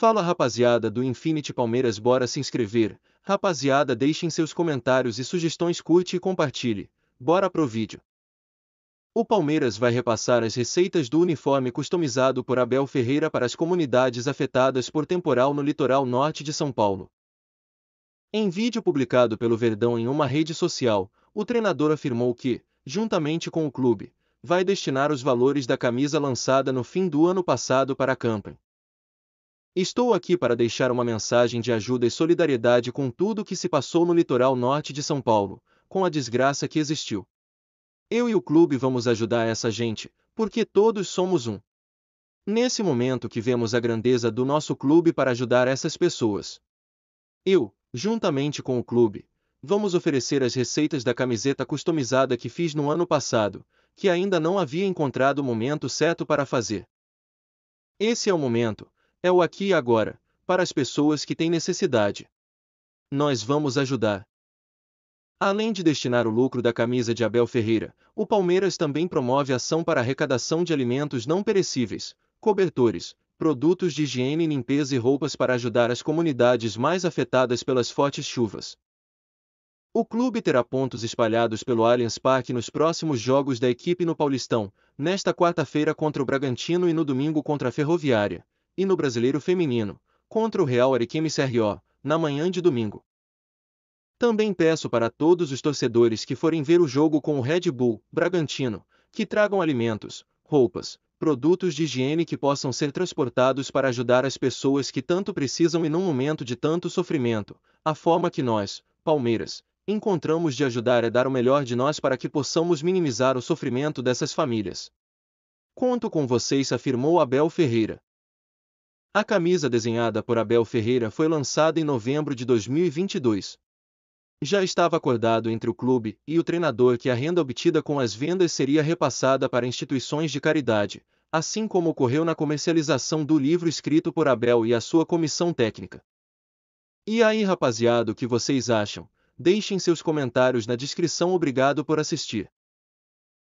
Fala rapaziada do Infinity Palmeiras, bora se inscrever. Rapaziada, deixem seus comentários e sugestões, curte e compartilhe. Bora pro vídeo. O Palmeiras vai repassar as receitas do uniforme customizado por Abel Ferreira para as comunidades afetadas por temporal no litoral norte de São Paulo. Em vídeo publicado pelo Verdão em uma rede social, o treinador afirmou que, juntamente com o clube, vai destinar os valores da camisa lançada no fim do ano passado para a campanha. Estou aqui para deixar uma mensagem de ajuda e solidariedade com tudo o que se passou no litoral norte de São Paulo, com a desgraça que existiu. Eu e o clube vamos ajudar essa gente, porque todos somos um. Nesse momento que vemos a grandeza do nosso clube para ajudar essas pessoas. Eu, juntamente com o clube, vamos oferecer as receitas da camiseta customizada que fiz no ano passado, que ainda não havia encontrado o momento certo para fazer. Esse é o momento, é o aqui e agora, para as pessoas que têm necessidade. Nós vamos ajudar. Além de destinar o lucro da camisa de Abel Ferreira, o Palmeiras também promove ação para arrecadação de alimentos não perecíveis, cobertores, produtos de higiene e limpeza e roupas para ajudar as comunidades mais afetadas pelas fortes chuvas. O clube terá pontos espalhados pelo Allianz Parque nos próximos jogos da equipe no Paulistão, nesta quarta-feira contra o Bragantino e no domingo contra a Ferroviária, e no Brasileiro Feminino, contra o Real Ariquemes CRO, na manhã de domingo. Também peço para todos os torcedores que forem ver o jogo com o Red Bull Bragantino, que tragam alimentos, roupas, produtos de higiene que possam ser transportados para ajudar as pessoas que tanto precisam e num momento de tanto sofrimento. A forma que nós, Palmeiras, encontramos de ajudar é dar o melhor de nós para que possamos minimizar o sofrimento dessas famílias. Conto com vocês, afirmou Abel Ferreira. A camisa desenhada por Abel Ferreira foi lançada em novembro de 2022. Já estava acordado entre o clube e o treinador que a renda obtida com as vendas seria repassada para instituições de caridade, assim como ocorreu na comercialização do livro escrito por Abel e a sua comissão técnica. E aí, rapaziada, o que vocês acham? Deixem seus comentários na descrição. Obrigado por assistir.